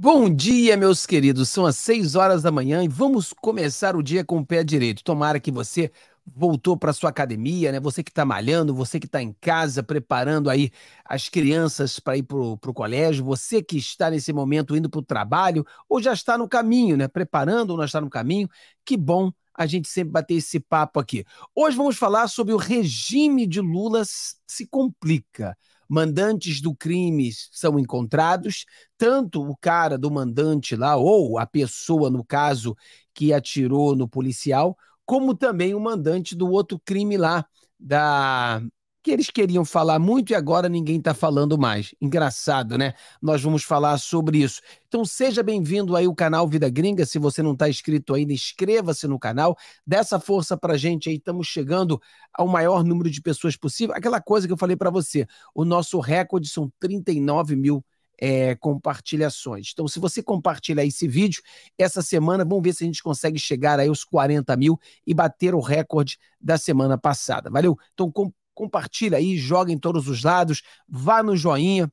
Bom dia, meus queridos. São as 6 horas da manhã e vamos começar o dia com o pé direito. Tomara que você voltou para sua academia, né? Você que está malhando, você que está em casa preparando aí as crianças para ir para o colégio, você que está nesse momento indo para o trabalho ou já está no caminho, né? Preparando ou já está no caminho. Que bom a gente sempre bater esse papo aqui. Hoje vamos falar sobre o regime de Lula se complica mandantes do crime são encontrados, tanto o cara do mandante lá, ou a pessoa, no caso, que atirou no policial, como também o mandante do outro crime lá, da, que eles queriam falar muito e agora ninguém está falando mais. Engraçado, né? Nós vamos falar sobre isso. Então seja bem-vindo aí ao canal Vida Gringa. Se você não está inscrito ainda, inscreva-se no canal. Dessa força para gente aí, estamos chegando ao maior número de pessoas possível. Aquela coisa que eu falei para você, o nosso recorde são 39 mil é, compartilhações. Então, se você compartilhar esse vídeo, essa semana vamos ver se a gente consegue chegar aí aos 40 mil e bater o recorde da semana passada. Valeu? Então, compartilha aí, joga em todos os lados, vá no joinha,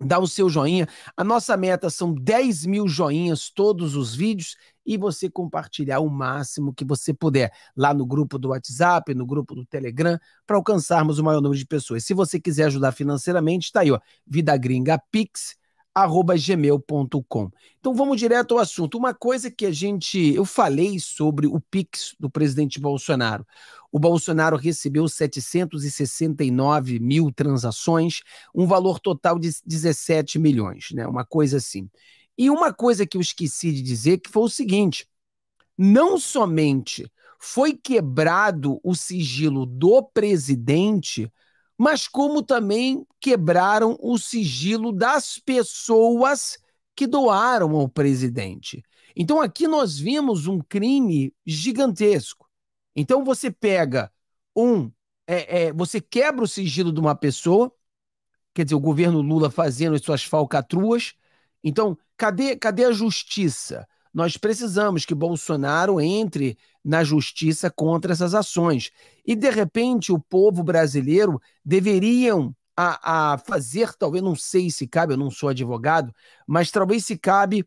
dá o seu joinha. A nossa meta são 10 mil joinhas todos os vídeos e você compartilhar o máximo que você puder lá no grupo do WhatsApp, no grupo do Telegram, para alcançarmos o maior número de pessoas. Se você quiser ajudar financeiramente, está aí, ó, Vida Gringa Pix arroba gmail.com. Então vamos direto ao assunto. Uma coisa que a gente. Eu falei sobre o Pix do presidente Bolsonaro. O Bolsonaro recebeu 769 mil transações, um valor total de 17 milhões, né? Uma coisa assim. E uma coisa que eu esqueci de dizer que foi o seguinte: não somente foi quebrado o sigilo do presidente, mas como também quebraram o sigilo das pessoas que doaram ao presidente. Então aqui nós vimos um crime gigantesco. Então você pega um, é, é, você quebra o sigilo de uma pessoa, quer dizer, o governo Lula fazendo as suas falcatruas. Então cadê, cadê a justiça? Nós precisamos que Bolsonaro entre na justiça contra essas ações. E, de repente, o povo brasileiro deveriam a, a fazer, talvez, não sei se cabe, eu não sou advogado, mas talvez se cabe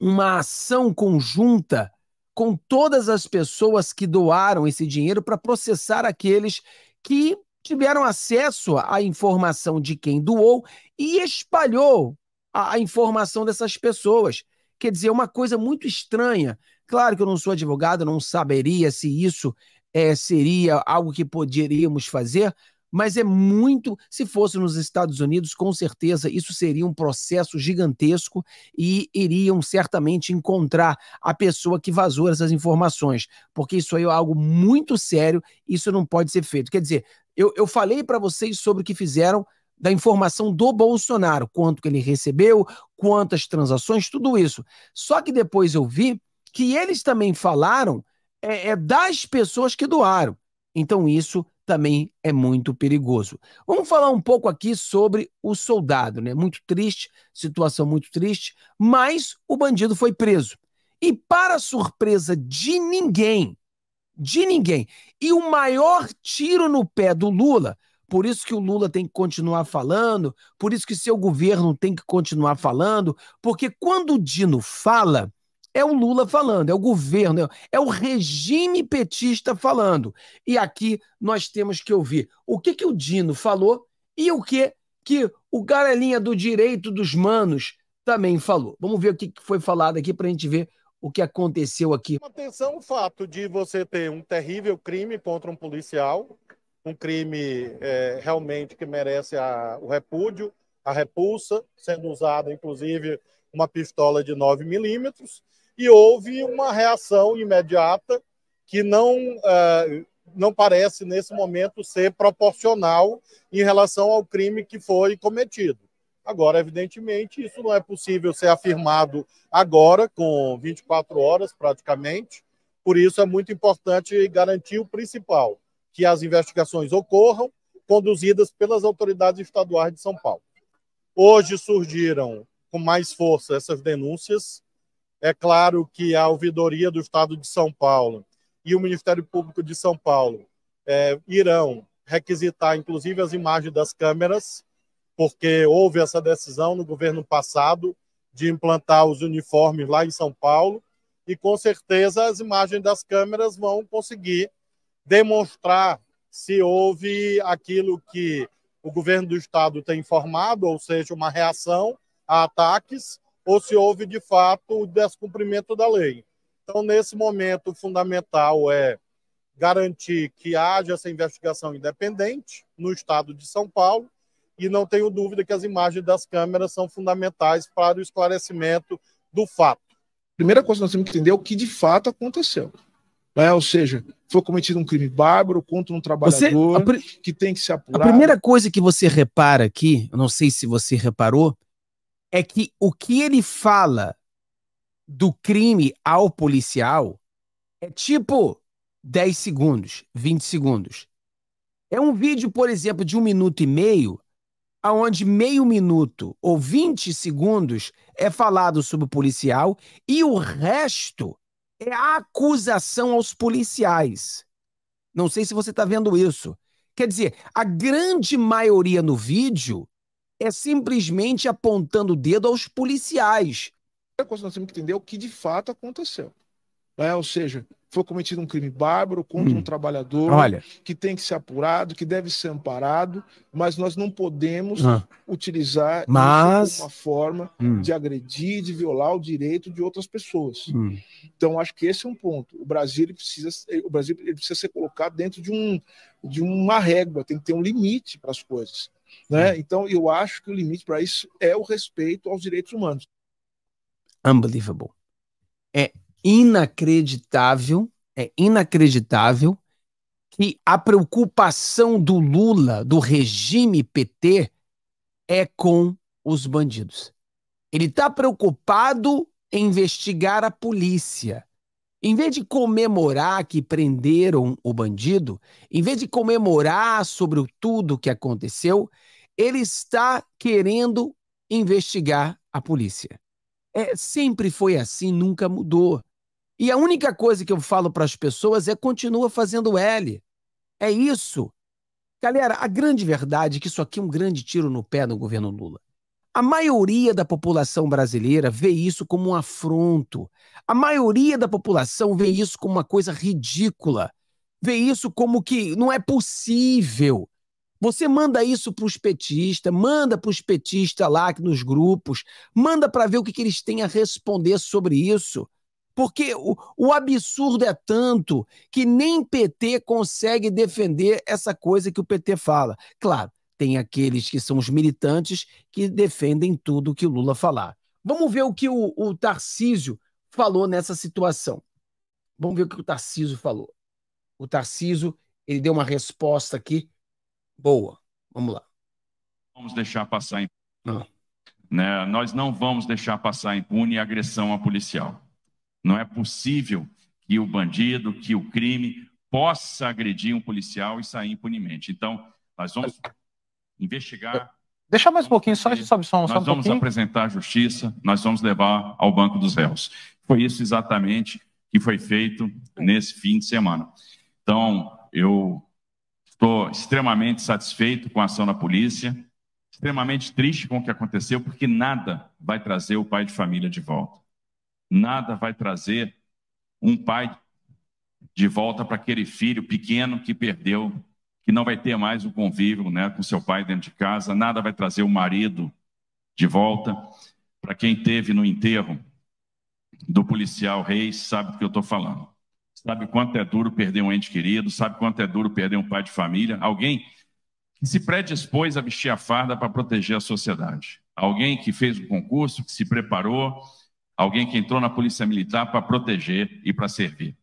uma ação conjunta com todas as pessoas que doaram esse dinheiro para processar aqueles que tiveram acesso à informação de quem doou e espalhou a, a informação dessas pessoas. Quer dizer, é uma coisa muito estranha. Claro que eu não sou advogado, não saberia se isso é, seria algo que poderíamos fazer, mas é muito. Se fosse nos Estados Unidos, com certeza isso seria um processo gigantesco e iriam certamente encontrar a pessoa que vazou essas informações, porque isso aí é algo muito sério, isso não pode ser feito. Quer dizer, eu, eu falei para vocês sobre o que fizeram da informação do Bolsonaro, quanto que ele recebeu, quantas transações, tudo isso. Só que depois eu vi que eles também falaram é, é das pessoas que doaram. Então isso também é muito perigoso. Vamos falar um pouco aqui sobre o soldado, né? Muito triste, situação muito triste, mas o bandido foi preso. E para surpresa de ninguém, de ninguém, e o maior tiro no pé do Lula por isso que o Lula tem que continuar falando, por isso que seu governo tem que continuar falando, porque quando o Dino fala, é o Lula falando, é o governo, é o regime petista falando. E aqui nós temos que ouvir o que, que o Dino falou e o que, que o Garelinha do Direito dos Manos também falou. Vamos ver o que, que foi falado aqui para a gente ver o que aconteceu aqui. Atenção, o fato de você ter um terrível crime contra um policial, um crime é, realmente que merece a, o repúdio, a repulsa, sendo usada, inclusive, uma pistola de 9 milímetros, e houve uma reação imediata que não, uh, não parece, nesse momento, ser proporcional em relação ao crime que foi cometido. Agora, evidentemente, isso não é possível ser afirmado agora, com 24 horas praticamente, por isso é muito importante garantir o principal, que as investigações ocorram, conduzidas pelas autoridades estaduais de São Paulo. Hoje surgiram com mais força essas denúncias. É claro que a Ouvidoria do Estado de São Paulo e o Ministério Público de São Paulo é, irão requisitar, inclusive, as imagens das câmeras, porque houve essa decisão no governo passado de implantar os uniformes lá em São Paulo, e com certeza as imagens das câmeras vão conseguir demonstrar se houve aquilo que o governo do estado tem informado, ou seja, uma reação a ataques, ou se houve de fato o descumprimento da lei. Então, nesse momento, o fundamental é garantir que haja essa investigação independente no estado de São Paulo, e não tenho dúvida que as imagens das câmeras são fundamentais para o esclarecimento do fato. Primeira coisa que nós temos que entender é o que de fato aconteceu. É, ou seja, foi cometido um crime bárbaro contra um trabalhador você, pr... que tem que ser apurado. A primeira coisa que você repara aqui, eu não sei se você reparou, é que o que ele fala do crime ao policial é tipo 10 segundos, 20 segundos. É um vídeo, por exemplo, de um minuto e meio, aonde meio minuto ou 20 segundos é falado sobre o policial e o resto é a acusação aos policiais. Não sei se você está vendo isso. Quer dizer, a grande maioria no vídeo é simplesmente apontando o dedo aos policiais. É, nós temos que entender o que de fato aconteceu. É, ou seja, foi cometido um crime bárbaro contra hum. um trabalhador Olha. que tem que ser apurado, que deve ser amparado, mas nós não podemos ah. utilizar mas... uma forma hum. de agredir, de violar o direito de outras pessoas. Hum. Então, acho que esse é um ponto. O Brasil precisa, eh, o Brasil precisa ser colocado dentro de, um, de uma régua, tem que ter um limite para as coisas. Né? Hum. Então, eu acho que o limite para isso é o respeito aos direitos humanos. Unbelievable. É inacreditável, é inacreditável que a preocupação do Lula, do regime PT, é com os bandidos. Ele está preocupado em investigar a polícia. Em vez de comemorar que prenderam o bandido, em vez de comemorar sobre o tudo que aconteceu, ele está querendo investigar a polícia. É, sempre foi assim, nunca mudou. E a única coisa que eu falo para as pessoas é continua fazendo L. É isso. Galera, a grande verdade é que isso aqui é um grande tiro no pé do governo Lula. A maioria da população brasileira vê isso como um afronto. A maioria da população vê isso como uma coisa ridícula. Vê isso como que não é possível. Você manda isso para os petistas, manda para os petistas lá nos grupos, manda para ver o que, que eles têm a responder sobre isso. Porque o, o, absurdo é tanto que nem PT consegue defender essa coisa que o PT fala. Claro, tem aqueles que são os militantes que defendem tudo o que o Lula falar. Vamos ver o que o, o Tarcísio falou nessa situação. Vamos ver o que o Tarcísio falou. O Tarcísio, ele deu uma resposta aqui boa. Vamos lá. Vamos deixar passar impune. Então. Ah. Né? Nós não vamos deixar passar impune a agressão a policial. Não é possível que o bandido, que o crime possa agredir um policial e sair impunemente. Então, nós vamos investigar. Deixa mais um pouquinho, só, só, só Nós um vamos apresentar a justiça, nós vamos levar ao banco dos réus. Foi isso exatamente que foi feito nesse fim de semana. Então, eu estou extremamente satisfeito com a ação da polícia, extremamente triste com o que aconteceu, porque nada vai trazer o pai de família de volta nada vai trazer um pai de volta para aquele filho pequeno que perdeu, que não vai ter mais o convívio né, com seu pai dentro de casa, nada vai trazer o marido de volta. Para quem teve no enterro do policial Reis, sabe do que eu estou falando. Sabe quanto é duro perder um ente querido, sabe quanto é duro perder um pai de família, alguém que se predispôs a vestir a farda para proteger a sociedade, alguém que fez o um concurso, que se preparou, Alguém que entrou na polícia militar para proteger e para servir.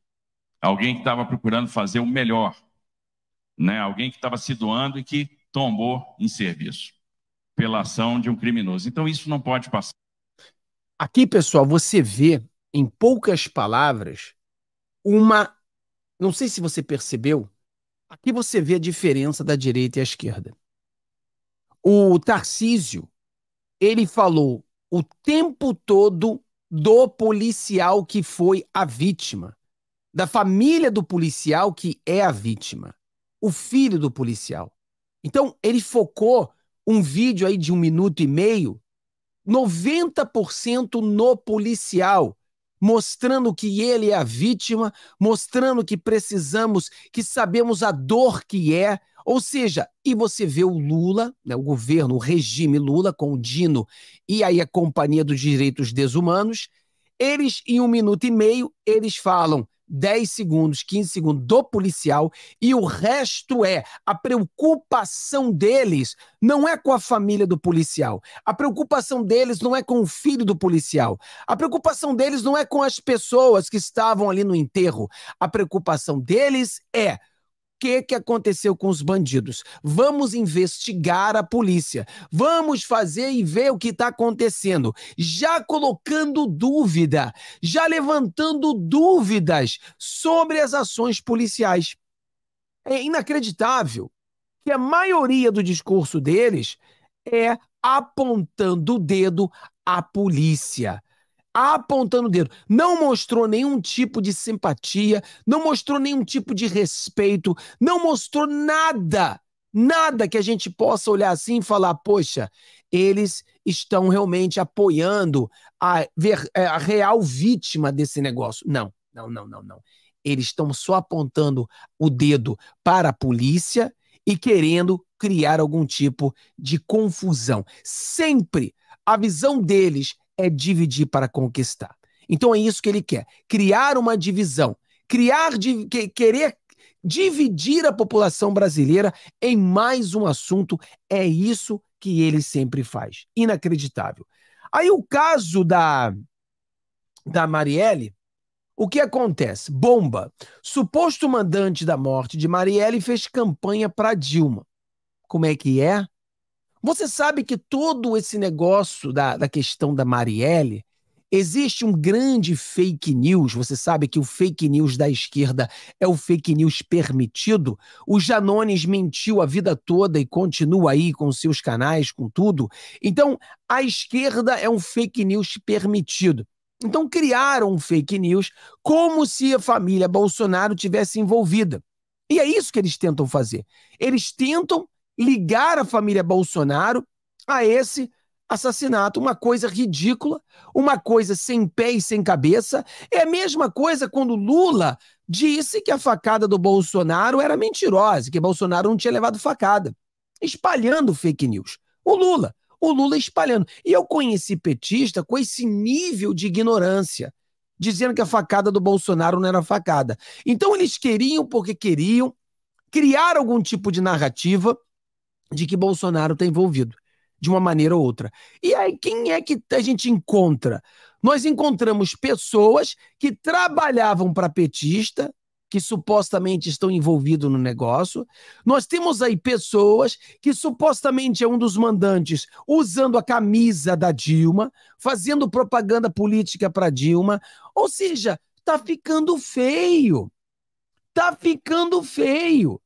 Alguém que estava procurando fazer o melhor. Né? Alguém que estava se doando e que tombou em serviço pela ação de um criminoso. Então isso não pode passar. Aqui, pessoal, você vê em poucas palavras uma. Não sei se você percebeu. Aqui você vê a diferença da direita e a esquerda. O Tarcísio, ele falou o tempo todo do policial que foi a vítima, da família do policial que é a vítima, o filho do policial. Então, ele focou um vídeo aí de um minuto e meio, 90% no policial, mostrando que ele é a vítima, mostrando que precisamos, que sabemos a dor que é, ou seja, e você vê o Lula, né, o governo, o regime Lula com o Dino e aí a Companhia dos Direitos Desumanos, eles em um minuto e meio, eles falam 10 segundos, 15 segundos do policial e o resto é a preocupação deles não é com a família do policial. A preocupação deles não é com o filho do policial. A preocupação deles não é com as pessoas que estavam ali no enterro. A preocupação deles é que, que aconteceu com os bandidos. Vamos investigar a polícia. Vamos fazer e ver o que está acontecendo. Já colocando dúvida, já levantando dúvidas sobre as ações policiais. É inacreditável que a maioria do discurso deles é apontando o dedo à polícia apontando o dedo. Não mostrou nenhum tipo de simpatia, não mostrou nenhum tipo de respeito, não mostrou nada, nada que a gente possa olhar assim e falar: poxa, eles estão realmente apoiando a, ver, é, a real vítima desse negócio. Não, não, não, não, não. Eles estão só apontando o dedo para a polícia e querendo criar algum tipo de confusão. Sempre a visão deles é dividir para conquistar. Então é isso que ele quer: criar uma divisão, criar, de, que, querer dividir a população brasileira em mais um assunto. É isso que ele sempre faz. Inacreditável. Aí o caso da, da Marielle. O que acontece? Bomba. Suposto mandante da morte de Marielle fez campanha para Dilma. Como é que é? Você sabe que todo esse negócio da, da questão da Marielle Existe um grande fake news. Você sabe que o fake news da esquerda é o fake news permitido. O Janones mentiu a vida toda e continua aí com seus canais, com tudo. Então, a esquerda é um fake news permitido. Então, criaram um fake news como se a família Bolsonaro tivesse envolvida. E é isso que eles tentam fazer. Eles tentam ligar a família Bolsonaro a esse assassinato. Uma coisa ridícula, uma coisa sem pé e sem cabeça. É a mesma coisa quando Lula disse que a facada do Bolsonaro era mentirosa, que Bolsonaro não tinha levado facada. Espalhando fake news. O Lula. O Lula espalhando. E eu conheci petista com esse nível de ignorância, dizendo que a facada do Bolsonaro não era facada. Então eles queriam porque queriam criar algum tipo de narrativa de que Bolsonaro está envolvido, de uma maneira ou outra. E aí, quem é que a gente encontra? Nós encontramos pessoas que trabalhavam para petista, que supostamente estão envolvidos no negócio. Nós temos aí pessoas que supostamente é um dos mandantes usando a camisa da Dilma, fazendo propaganda política para Dilma. Ou seja, tá ficando feio. Tá ficando feio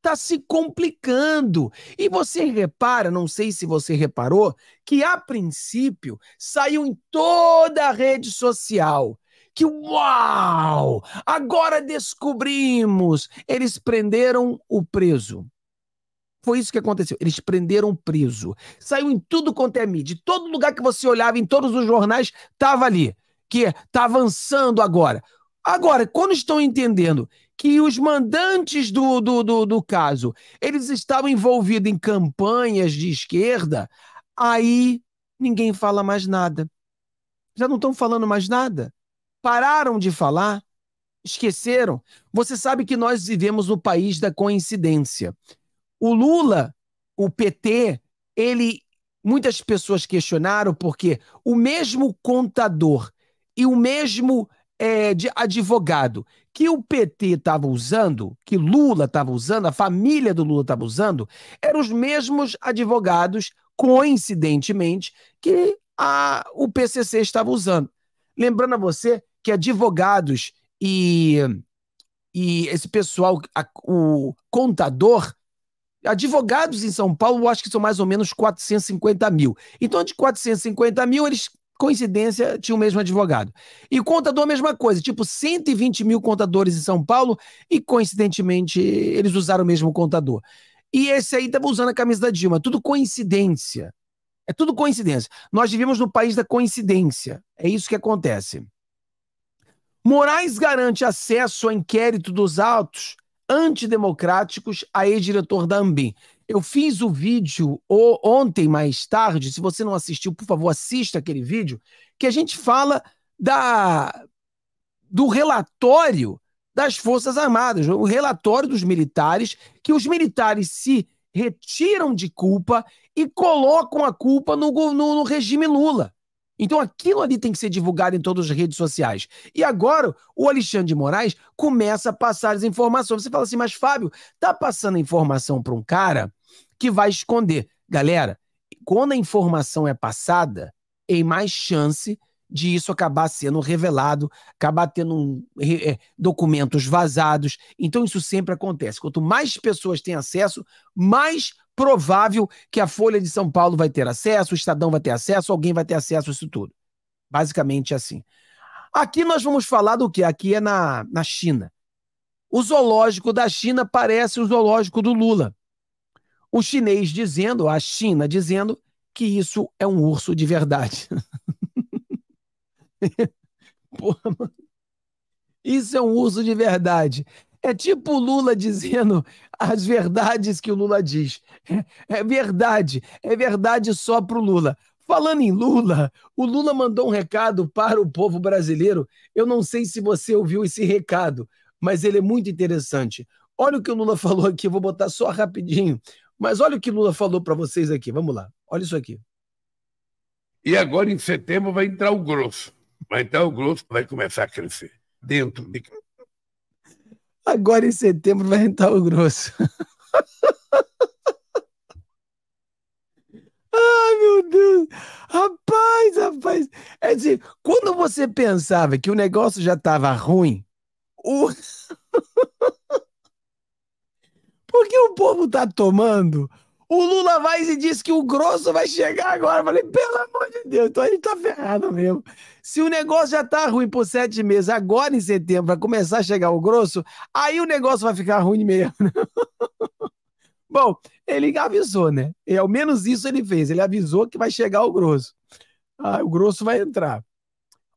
está se complicando. E você repara, não sei se você reparou, que a princípio saiu em toda a rede social que uau! Agora descobrimos! Eles prenderam o preso. Foi isso que aconteceu. Eles prenderam o preso. Saiu em tudo quanto é mídia. De todo lugar que você olhava, em todos os jornais, estava ali. Que está é, avançando agora. Agora, quando estão entendendo que os mandantes do, do, do, do caso eles estavam envolvidos em campanhas de esquerda, aí ninguém fala mais nada. Já não estão falando mais nada? Pararam de falar? Esqueceram? Você sabe que nós vivemos no país da coincidência. O Lula, o PT, ele muitas pessoas questionaram porque o mesmo contador e o mesmo é, advogado que o PT estava usando, que Lula estava usando, a família do Lula estava usando, eram os mesmos advogados, coincidentemente, que a, o PCC estava usando. Lembrando a você que advogados e, e esse pessoal, a, o contador, advogados em São Paulo, eu acho que são mais ou menos 450 mil. Então, de 450 mil, eles coincidência, tinha o mesmo advogado. E contador, a mesma coisa, tipo 120 mil contadores em São Paulo e, coincidentemente, eles usaram o mesmo contador. E esse aí estava usando a camisa da Dilma. Tudo coincidência. É tudo coincidência. Nós vivemos no país da coincidência. É isso que acontece. Moraes garante acesso ao inquérito dos autos antidemocráticos a ex-diretor da Ambim. Eu fiz o vídeo ontem, mais tarde. Se você não assistiu, por favor, assista aquele vídeo. Que a gente fala da, do relatório das Forças Armadas, o relatório dos militares, que os militares se retiram de culpa e colocam a culpa no, no, no regime Lula. Então aquilo ali tem que ser divulgado em todas as redes sociais. E agora o Alexandre de Moraes começa a passar as informações. Você fala assim, mas Fábio, tá passando informação para um cara que vai esconder. Galera, quando a informação é passada, tem mais chance de isso acabar sendo revelado, acabar tendo um, é, documentos vazados. Então, isso sempre acontece. Quanto mais pessoas têm acesso, mais provável que a Folha de São Paulo vai ter acesso, o Estadão vai ter acesso, alguém vai ter acesso a isso tudo. Basicamente assim. Aqui nós vamos falar do que? Aqui é na, na China. O zoológico da China parece o zoológico do Lula o chinês dizendo, a China dizendo, que isso é um urso de verdade. Porra, mano. Isso é um urso de verdade. É tipo o Lula dizendo as verdades que o Lula diz. É, é verdade, é verdade só para o Lula. Falando em Lula, o Lula mandou um recado para o povo brasileiro. Eu não sei se você ouviu esse recado, mas ele é muito interessante. Olha o que o Lula falou aqui, vou botar só rapidinho. Mas olha o que Lula falou para vocês aqui. Vamos lá. Olha isso aqui. E agora, em setembro, vai entrar o grosso. Vai entrar o grosso, vai começar a crescer. Dentro de Agora, em setembro, vai entrar o grosso. Ai, meu Deus! Rapaz, rapaz! É dizer, quando você pensava que o negócio já estava ruim, o... Porque o povo tá tomando. O Lula vai e diz que o grosso vai chegar agora. Eu falei, pelo amor de Deus, então ele tá ferrado mesmo. Se o negócio já tá ruim por sete meses, agora em setembro vai começar a chegar o grosso, aí o negócio vai ficar ruim mesmo. Bom, ele avisou, né? E é, ao menos isso ele fez. Ele avisou que vai chegar o grosso. Ah, o grosso vai entrar.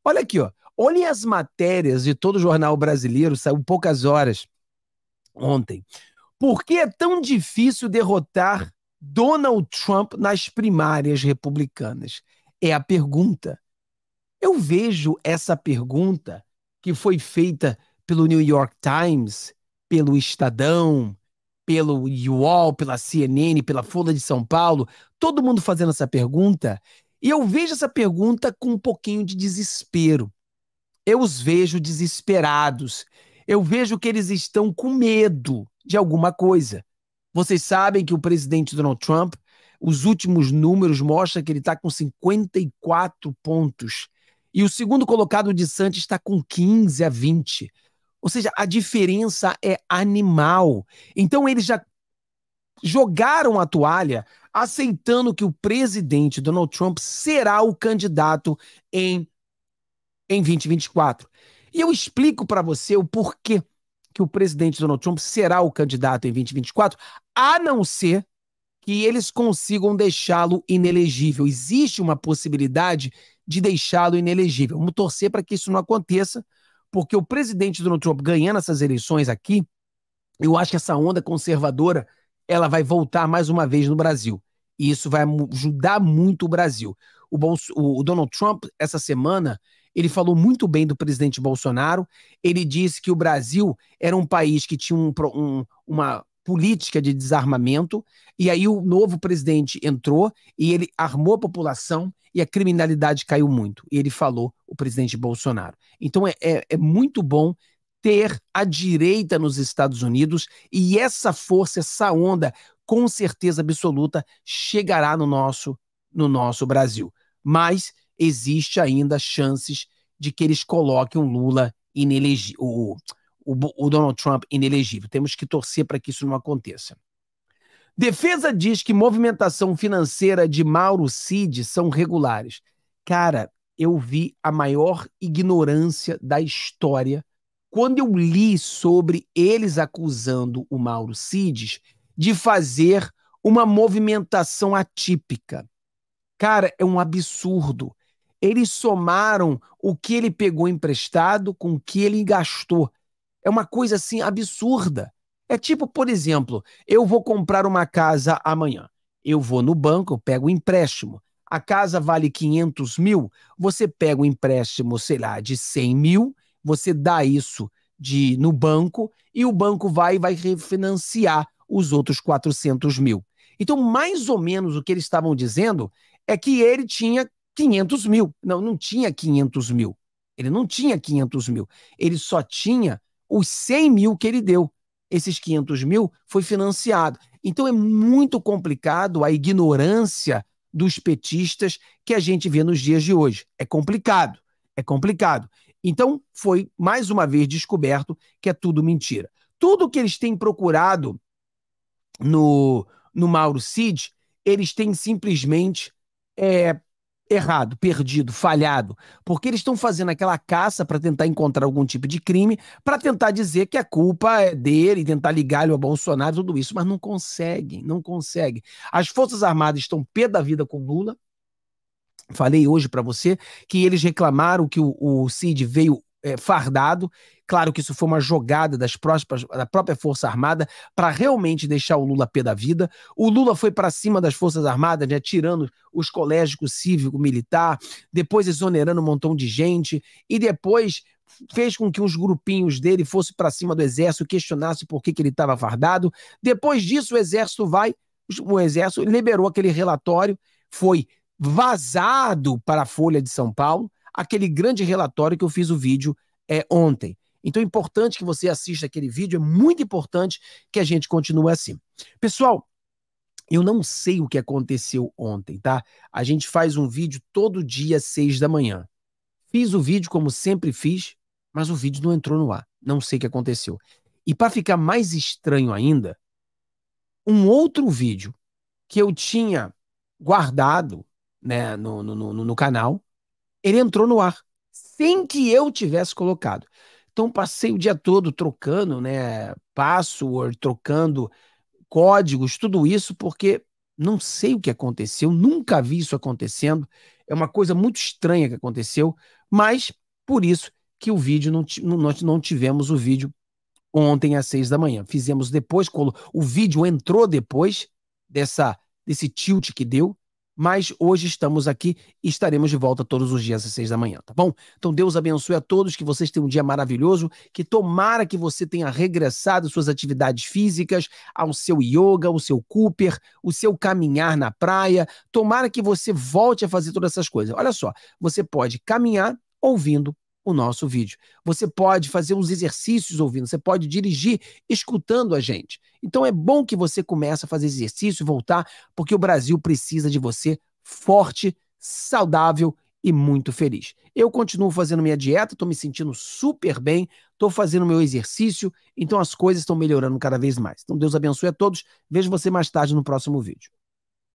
Olha aqui, ó. Olhem as matérias de todo o jornal brasileiro, saiu poucas horas ontem. Por que é tão difícil derrotar Donald Trump nas primárias republicanas? É a pergunta. Eu vejo essa pergunta que foi feita pelo New York Times, pelo Estadão, pelo UOL, pela CNN, pela Folha de São Paulo, todo mundo fazendo essa pergunta, e eu vejo essa pergunta com um pouquinho de desespero. Eu os vejo desesperados. Eu vejo que eles estão com medo de alguma coisa. Vocês sabem que o presidente Donald Trump, os últimos números mostram que ele está com 54 pontos. E o segundo colocado, o Santos está com 15 a 20. Ou seja, a diferença é animal. Então eles já jogaram a toalha aceitando que o presidente Donald Trump será o candidato em, em 2024. E eu explico para você o porquê que o presidente Donald Trump será o candidato em 2024, a não ser que eles consigam deixá-lo inelegível. Existe uma possibilidade de deixá-lo inelegível. Vamos torcer para que isso não aconteça, porque o presidente Donald Trump ganhando essas eleições aqui, eu acho que essa onda conservadora ela vai voltar mais uma vez no Brasil. E isso vai ajudar muito o Brasil. O, Bolso, o Donald Trump, essa semana, ele falou muito bem do presidente Bolsonaro. Ele disse que o Brasil era um país que tinha um, um, uma política de desarmamento. E aí o novo presidente entrou e ele armou a população e a criminalidade caiu muito. E ele falou, o presidente Bolsonaro. Então é, é, é muito bom ter a direita nos Estados Unidos e essa força, essa onda, com certeza absoluta, chegará no nosso, no nosso Brasil. Mas existe ainda chances de que eles coloquem o Lula inelegível, o, o, o Donald Trump inelegível. Temos que torcer para que isso não aconteça. Defesa diz que movimentação financeira de Mauro Cid são regulares. Cara, eu vi a maior ignorância da história quando eu li sobre eles acusando o Mauro Cides de fazer uma movimentação atípica. Cara, é um absurdo eles somaram o que ele pegou emprestado com o que ele gastou. É uma coisa assim absurda. É tipo, por exemplo, eu vou comprar uma casa amanhã. Eu vou no banco, eu pego um empréstimo. A casa vale 500 mil, você pega um empréstimo, sei lá, de 100 mil, você dá isso de no banco e o banco vai e vai refinanciar os outros 400 mil. Então, mais ou menos o que eles estavam dizendo é que ele tinha 500 mil. Não, não tinha 500 mil. Ele não tinha 500 mil. Ele só tinha os 100 mil que ele deu. Esses 500 mil foi financiado. Então é muito complicado a ignorância dos petistas que a gente vê nos dias de hoje. É complicado, é complicado. Então foi mais uma vez descoberto que é tudo mentira. Tudo que eles têm procurado no, no Mauro Cid, eles têm simplesmente é, errado, perdido, falhado, porque eles estão fazendo aquela caça para tentar encontrar algum tipo de crime, para tentar dizer que a culpa é dele, tentar ligar ele a Bolsonaro, tudo isso, mas não conseguem, não conseguem. As Forças Armadas estão pé da vida com Lula. Falei hoje para você que eles reclamaram que o, o Cid veio é, fardado. Claro que isso foi uma jogada das próprias, da própria Força Armada para realmente deixar o Lula pé da vida. O Lula foi para cima das Forças Armadas, né, tirando os colégios cívico-militar, depois exonerando um montão de gente, e depois fez com que uns grupinhos dele fossem para cima do exército, questionasse por que, que ele estava fardado. Depois disso, o exército vai, o exército liberou aquele relatório, foi vazado para a Folha de São Paulo, aquele grande relatório que eu fiz o vídeo é, ontem. Então é importante que você assista aquele vídeo, é muito importante que a gente continue assim. Pessoal, eu não sei o que aconteceu ontem, tá? A gente faz um vídeo todo dia às seis da manhã. Fiz o vídeo como sempre fiz, mas o vídeo não entrou no ar. Não sei o que aconteceu. E para ficar mais estranho ainda, um outro vídeo que eu tinha guardado né, no, no, no, no canal, ele entrou no ar, sem que eu tivesse colocado. Então passei o dia todo trocando, né, password, trocando códigos, tudo isso porque não sei o que aconteceu, nunca vi isso acontecendo. É uma coisa muito estranha que aconteceu, mas por isso que o vídeo não, nós não tivemos o vídeo ontem às seis da manhã. Fizemos depois, o vídeo entrou depois dessa desse tilt que deu, mas hoje estamos aqui e estaremos de volta todos os dias às seis da manhã, tá bom? Então Deus abençoe a todos, que vocês tenham um dia maravilhoso, que tomara que você tenha regressado às suas atividades físicas, ao seu yoga, ao seu Cooper, o seu caminhar na praia. Tomara que você volte a fazer todas essas coisas. Olha só, você pode caminhar ouvindo o nosso vídeo. Você pode fazer uns exercícios ouvindo, você pode dirigir escutando a gente. Então é bom que você comece a fazer exercício, e voltar, porque o Brasil precisa de você forte, saudável e muito feliz. Eu continuo fazendo minha dieta, estou me sentindo super bem, estou fazendo meu exercício, então as coisas estão melhorando cada vez mais. Então Deus abençoe a todos. Vejo você mais tarde no próximo vídeo.